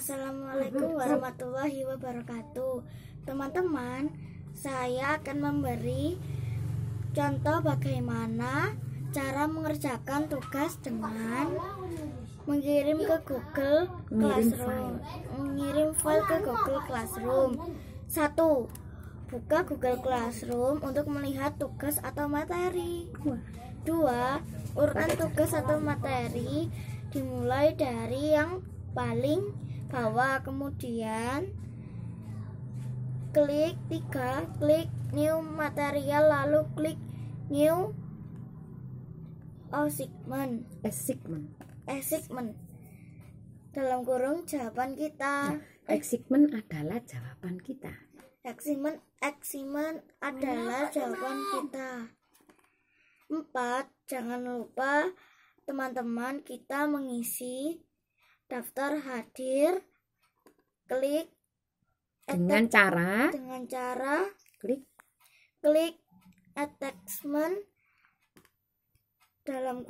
Assalamualaikum warahmatullahi wabarakatuh. Teman-teman, saya akan memberi contoh bagaimana cara mengerjakan tugas dengan mengirim ke Google Classroom. Mengirim file ke Google Classroom. satu Buka Google Classroom untuk melihat tugas atau materi. dua Urutan tugas atau materi dimulai dari yang paling bawah kemudian klik tiga klik new material lalu klik new assignment assignment assignment dalam kurung jawaban kita nah, adalah jawaban kita assignment assignment adalah jawaban kita empat jangan lupa teman-teman kita mengisi daftar hadir klik dengan attack, cara dengan cara klik klik attachment dalam